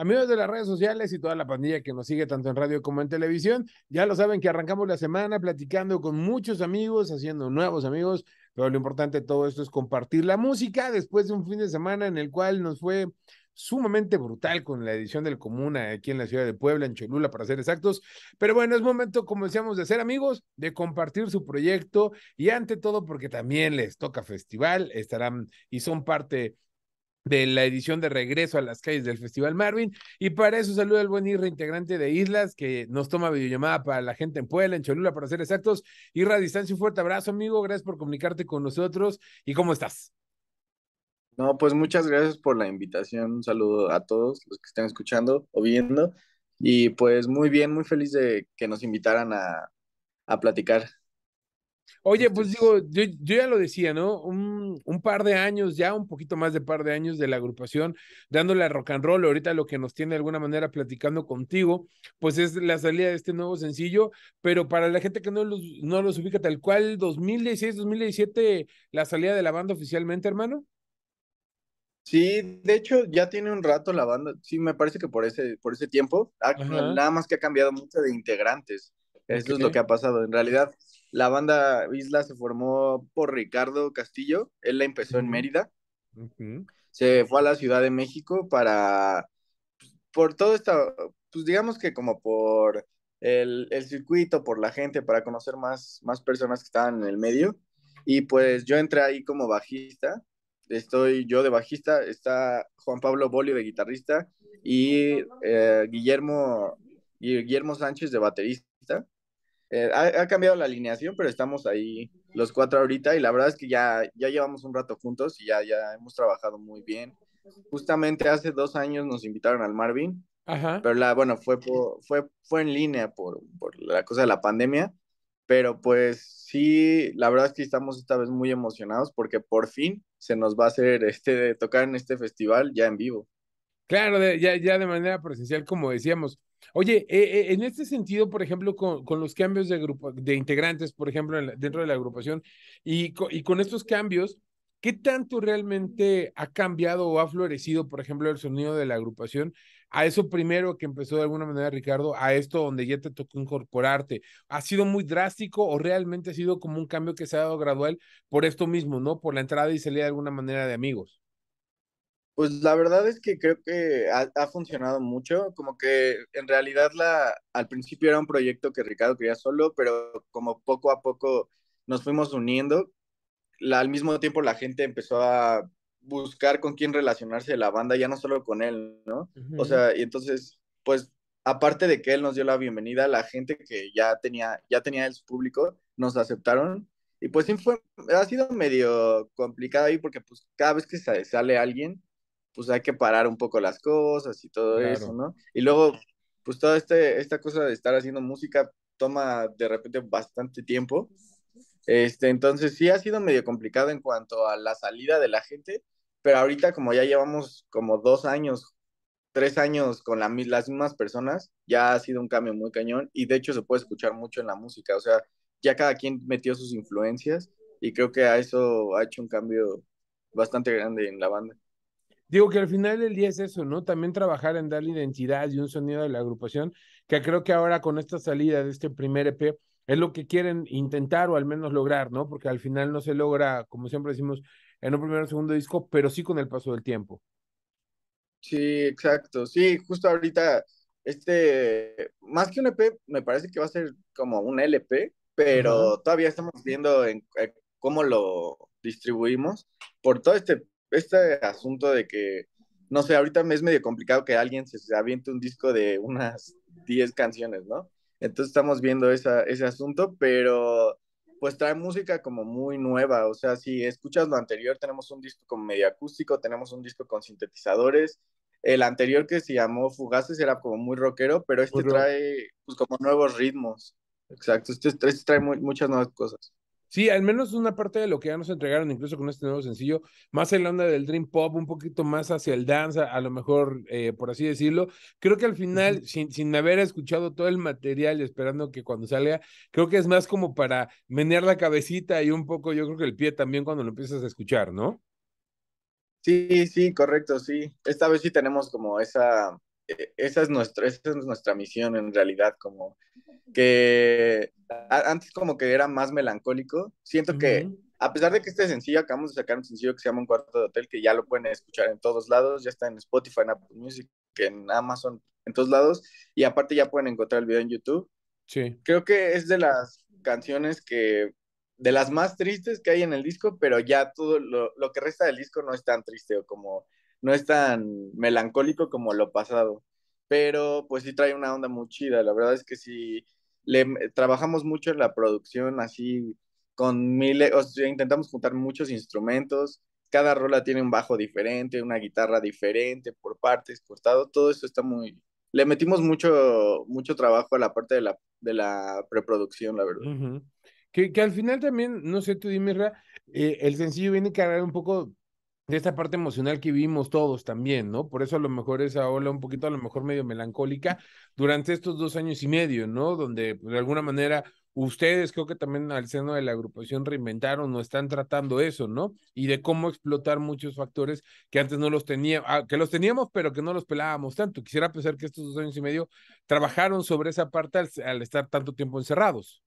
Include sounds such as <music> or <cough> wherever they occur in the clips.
Amigos de las redes sociales y toda la pandilla que nos sigue tanto en radio como en televisión, ya lo saben que arrancamos la semana platicando con muchos amigos, haciendo nuevos amigos, pero lo importante de todo esto es compartir la música después de un fin de semana en el cual nos fue sumamente brutal con la edición del Comuna aquí en la ciudad de Puebla, en Cholula, para ser exactos. Pero bueno, es momento, como decíamos, de ser amigos, de compartir su proyecto y ante todo porque también les toca festival, estarán y son parte de la edición de regreso a las calles del Festival Marvin. Y para eso saludo al buen ir integrante de Islas, que nos toma videollamada para la gente en Puebla, en Cholula, para ser exactos. Irra, a distancia, un fuerte abrazo, amigo. Gracias por comunicarte con nosotros. ¿Y cómo estás? No, pues muchas gracias por la invitación. Un saludo a todos los que estén escuchando o viendo. Y pues muy bien, muy feliz de que nos invitaran a platicar Oye, este pues digo, yo, ya lo decía, ¿no? Un, par de años, ya un poquito más de par de años de la agrupación, dándole a rock and roll, ahorita lo que nos tiene de alguna manera platicando contigo, pues es la salida de este nuevo sencillo, pero para la gente que no los, no los ubica tal cual, 2016, 2017, la salida de la banda oficialmente, hermano. Sí, de hecho ya tiene un rato la banda, sí, me parece que por ese, por ese tiempo, nada más que ha cambiado mucho de integrantes. Eso es lo que ha pasado. En realidad, la banda Isla se formó por Ricardo Castillo, él la empezó en Mérida, se fue a la Ciudad de México para, pues, por todo esto, pues digamos que como por el, circuito, por la gente, para conocer más, más personas que estaban en el medio. Y pues yo entré ahí como bajista, estoy yo de bajista, está Juan Pablo Bolio de guitarrista y eh, Guillermo, Guillermo Sánchez de baterista. Eh, ha, cambiado la alineación, pero estamos ahí los cuatro ahorita y la verdad es que ya, ya llevamos un rato juntos y ya, ya hemos trabajado muy bien. Justamente hace dos años nos invitaron al Marvin, pero la, bueno, fue, fue, fue en línea por, la cosa de la pandemia, pero pues sí, la verdad es que estamos esta vez muy emocionados porque por fin se nos va a hacer este, tocar en este festival ya en vivo. Claro, ya, ya de manera presencial, como decíamos. Oye, eh, eh, en este sentido, por ejemplo, con, los cambios de de integrantes, por ejemplo, dentro de la agrupación, y, y con estos cambios, ¿qué tanto realmente ha cambiado o ha florecido, por ejemplo, el sonido de la agrupación? A eso primero que empezó de alguna manera Ricardo, a esto donde ya te tocó incorporarte. ¿Ha sido muy drástico o realmente ha sido como un cambio que se ha dado gradual por esto mismo, ¿no? Por la entrada y salida de alguna manera de amigos. Pues la verdad es que creo que ha, funcionado mucho, como que en realidad la, al principio era un proyecto que Ricardo quería solo, pero como poco a poco nos fuimos uniendo, al mismo tiempo la gente empezó a buscar con quién relacionarse la banda, ya no solo con él, ¿no? O sea, y entonces, pues aparte de que él nos dio la bienvenida, la gente que ya tenía, ya tenía el público, nos aceptaron. Y pues sí ha sido medio complicado ahí porque pues cada vez que sale alguien, pues hay que parar un poco las cosas y todo eso, ¿no? Y luego, pues toda este, esta cosa de estar haciendo música toma de repente bastante tiempo. Este, entonces sí ha sido medio complicado en cuanto a la salida de la gente, pero ahorita como ya llevamos como dos años, tres años con las mismas personas, ya ha sido un cambio muy cañón y de hecho se puede escuchar mucho en la música, o sea, ya cada quien metió sus influencias y creo que a eso ha hecho un cambio bastante grande en la banda. Digo que al final del día es eso, ¿no? También trabajar en darle identidad y un sonido de la agrupación, que creo que ahora con esta salida de este primer EP es lo que quieren intentar o al menos lograr, ¿no? Porque al final no se logra, como siempre decimos, en un primer o segundo disco, pero sí con el paso del tiempo. Sí, exacto. Sí, justo ahorita, este, más que un EP, me parece que va a ser como un LP, pero todavía estamos viendo eh, cómo lo distribuimos por todo este este asunto de que, no sé, ahorita me es medio complicado que alguien se, aviente un disco de unas 10 canciones, ¿no? Entonces estamos viendo ese asunto, pero pues trae música como muy nueva, o sea, si escuchas lo anterior, tenemos un disco como medio acústico, tenemos un disco con sintetizadores, el anterior que se llamó Fugaces era como muy rockero, pero este trae pues, como nuevos ritmos, exacto, este, este trae muchas nuevas cosas. Sí, al menos una parte de lo que ya nos entregaron, incluso con este nuevo sencillo, más en la onda del Dream Pop, un poquito más hacia el danza, a lo mejor, eh, por así decirlo. Creo que al final, sin, sin haber escuchado todo el material y esperando que cuando salga, creo que es más como para menear la cabecita y un poco, yo creo que el pie también cuando lo empiezas a escuchar, ¿no? Sí, sí, correcto, sí. Esta vez sí tenemos como esa eh, esa, es nuestra, es nuestra misión en realidad, como que antes como que era más melancólico, siento que a pesar de que este sencillo, acabamos de sacar un sencillo que se llama Un Cuarto de Hotel, que ya lo pueden escuchar en todos lados, ya está en Spotify, en Apple Music, en Amazon, en todos lados, y aparte ya pueden encontrar el video en YouTube. Sí. Creo que es de las canciones que, de las más tristes que hay en el disco, pero ya todo lo, lo que resta del disco no es tan triste o como no es tan melancólico como lo pasado, pero pues sí trae una onda muy chida, la verdad es que sí, le, trabajamos mucho en la producción así con miles, o sea, intentamos juntar muchos instrumentos, cada rola tiene un bajo diferente, una guitarra diferente, por partes, cortado. todo eso está muy... Le metimos mucho, mucho trabajo a la parte de la, la preproducción, la verdad. que, al final también, no sé, tú dime, eh, el sencillo viene cargar un poco de esta parte emocional que vivimos todos también, ¿no? Por eso a lo mejor esa ola un poquito, a lo mejor medio melancólica durante estos dos años y medio, ¿no? Donde pues, de alguna manera ustedes creo que también al seno de la agrupación reinventaron o están tratando eso, ¿no? Y de cómo explotar muchos factores que antes no los teníamos, ah, que los teníamos, pero que no los pelábamos tanto. Quisiera pensar que estos dos años y medio trabajaron sobre esa parte al estar tanto tiempo encerrados.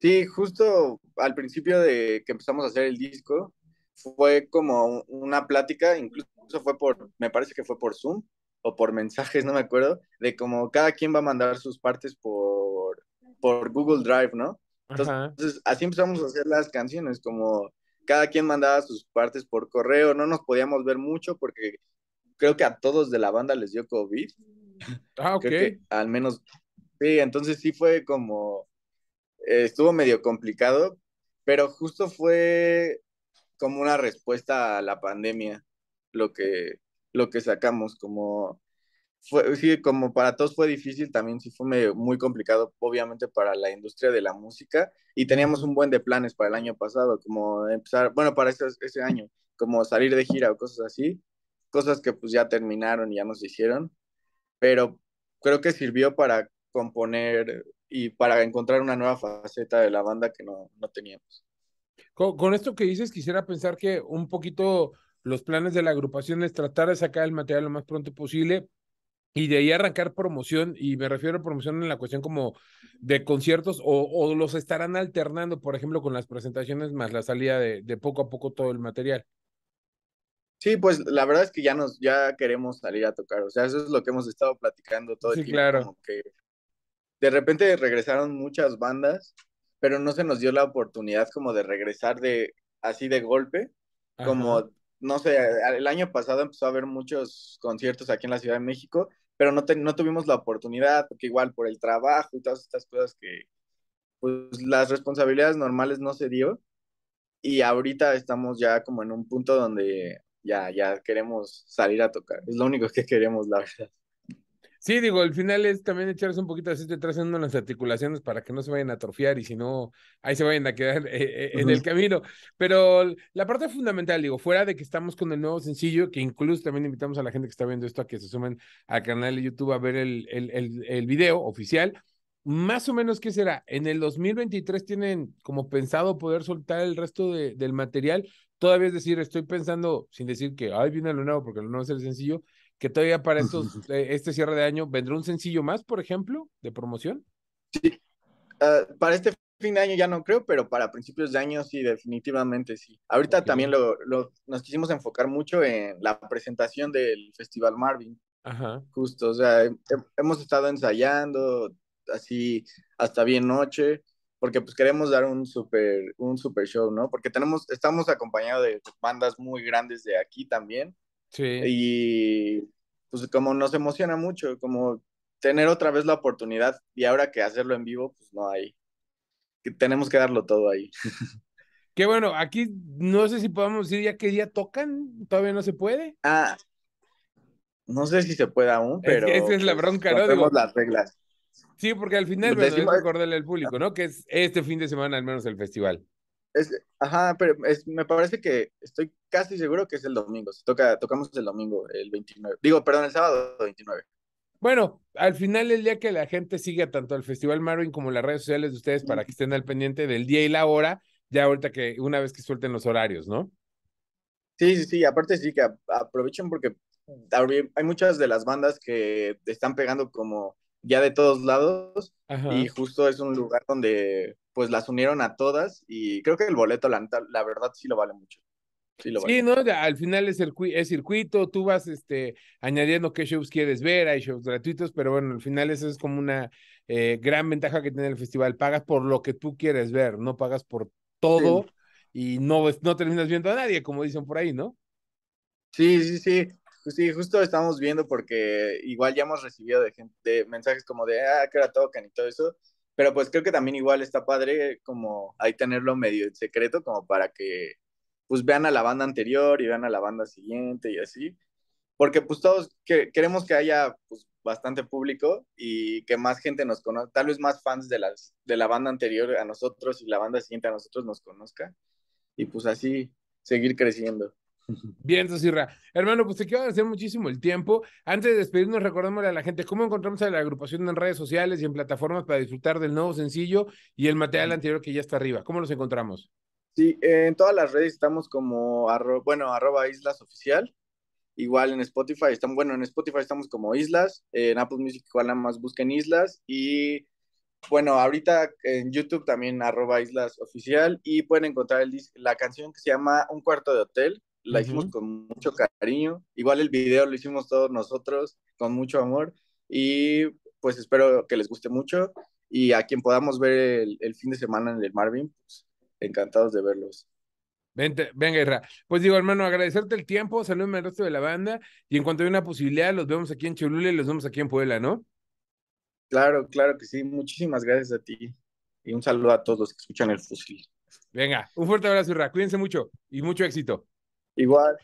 Sí, justo al principio de que empezamos a hacer el disco, fue como una plática, incluso fue por, me parece que fue por Zoom o por mensajes, no me acuerdo, de como cada quien va a mandar sus partes por, por Google Drive, ¿no? Entonces, así empezamos a hacer las canciones, como cada quien mandaba sus partes por correo, no nos podíamos ver mucho porque creo que a todos de la banda les dio COVID. Ah, ok. al menos, sí, entonces sí fue como, eh, estuvo medio complicado, pero justo fue como una respuesta a la pandemia, lo que, lo que sacamos, como fue, como para todos fue difícil, también sí fue muy complicado, obviamente, para la industria de la música. Y teníamos un buen de planes para el año pasado, como empezar, bueno, para ese, año, como salir de gira o cosas así, cosas que pues ya terminaron y ya nos hicieron. Pero creo que sirvió para componer y para encontrar una nueva faceta de la banda que no teníamos. Con, esto que dices, quisiera pensar que un poquito los planes de la agrupación es tratar de sacar el material lo más pronto posible y de ahí arrancar promoción, y me refiero a promoción en la cuestión como de conciertos, o, o los estarán alternando, por ejemplo, con las presentaciones más la salida de, de poco a poco todo el material. Sí, pues la verdad es que ya nos, ya queremos salir a tocar, o sea, eso es lo que hemos estado platicando todo el tiempo. Claro. de repente regresaron muchas bandas pero no se nos dio la oportunidad como de regresar de así de golpe, como, no sé, el año pasado empezó a haber muchos conciertos aquí en la Ciudad de México, pero no, no tuvimos la oportunidad, porque igual por el trabajo y todas estas cosas que, pues las responsabilidades normales no se dio, y ahorita estamos ya como en un punto donde ya, ya queremos salir a tocar, es lo único que queremos, la verdad. Sí, digo, al final es también echarse un poquito de aceite trazando las articulaciones para que no se vayan a atrofiar y si no, ahí se vayan a quedar eh, eh, en el camino. Pero la parte fundamental, digo, fuera de que estamos con el nuevo sencillo, que incluso también invitamos a la gente que está viendo esto a que se sumen al canal de YouTube a ver el, el, el, video oficial. Más o menos, ¿qué será? En el 2023 tienen como pensado poder soltar el resto del material. Todavía es decir, estoy pensando, sin decir que, ay, viene lo nuevo, porque lo nuevo es el sencillo, que todavía para eh, este cierre de año, ¿vendrá un sencillo más, por ejemplo, de promoción? Sí, ah, para este fin de año ya no creo, pero para principios de año sí, definitivamente sí. Ahorita también lo, nos quisimos enfocar mucho en la presentación del Festival Marvin. Ajá. Justo, o sea, hemos estado ensayando así hasta bien noche, porque pues queremos dar un super, un show, ¿no? Porque tenemos, estamos acompañados de bandas muy grandes de aquí también. Sí. Y pues como nos emociona mucho, como tener otra vez la oportunidad y ahora que hacerlo en vivo, pues no hay. Que tenemos que darlo todo ahí. <laughs> Qué bueno, aquí no sé si podemos decir ya qué día tocan, todavía no se puede. Ah, no sé si se puede aún, pero. esa es la bronca, ¿no? tenemos las reglas. Sí, porque al final, es pues, el recordarle al público, ¿no? Que es este fin de semana al menos el festival ajá, pero es, me parece que estoy casi seguro que es el domingo. toca, tocamos el domingo, el 29. Digo, perdón, el sábado 29. Bueno, al final el día que la gente siga tanto al Festival Marvin como las redes sociales de ustedes para que estén al pendiente del día y la hora, ya ahorita que una vez que suelten los horarios, ¿no? Sí, sí, sí, aparte sí, que aprovechen porque hay muchas de las bandas que están pegando como ya de todos lados y justo es un lugar donde pues las unieron a todas y creo que el boleto, la, verdad, sí lo vale mucho. Sí, ¿no? Al final es, el, circuito, tú vas este, añadiendo qué shows quieres ver, hay shows gratuitos, pero bueno, al final eso es como una eh, gran ventaja que tiene el festival. Pagas por lo que tú quieres ver, no pagas por todo y no, no terminas viendo a nadie, como dicen por ahí, ¿no? Sí, sí, sí. Pues sí, justo estamos viendo porque igual ya hemos recibido de de mensajes como de, ah, que era tocan y todo eso. Pero pues creo que también igual está padre como ahí tenerlo medio en secreto, como para que pues vean a la banda anterior y vean a la banda siguiente y así. Porque pues todos queremos que haya pues, bastante público y que más gente nos conozca, tal vez más fans de, las, de la banda anterior a nosotros y la banda siguiente a nosotros nos conozca. Y pues así seguir creciendo. Bien, Sosirra. Hermano, pues te quiero agradecer muchísimo el tiempo. Antes de despedirnos, recordémosle a la gente cómo encontramos a la agrupación en redes sociales y en plataformas para disfrutar del nuevo sencillo y el material anterior que ya está arriba. ¿Cómo los encontramos? Sí, en todas las redes estamos como, bueno, arroba Islas Oficial. Igual en Spotify, están, bueno, en Spotify estamos como Islas. En Apple Music igual nada más busquen Islas. Y bueno, ahorita en YouTube también arroba Islas Oficial. Y pueden encontrar la canción que se llama Un Cuarto de Hotel la hicimos con mucho cariño. Igual el video lo hicimos todos nosotros con mucho amor y pues espero que les guste mucho y a quien podamos ver el, fin de semana en el Marvin, pues, encantados de verlos. Vente, venga, Irra. Pues digo, hermano, agradecerte el tiempo, saludame al resto de la banda y en cuanto hay una posibilidad, los vemos aquí en Cholula y los vemos aquí en Puebla, ¿no? Claro, claro que sí. Muchísimas gracias a ti y un saludo a todos los que escuchan el fusil. Venga, un fuerte abrazo, Irra. Cuídense mucho y mucho éxito. Igual.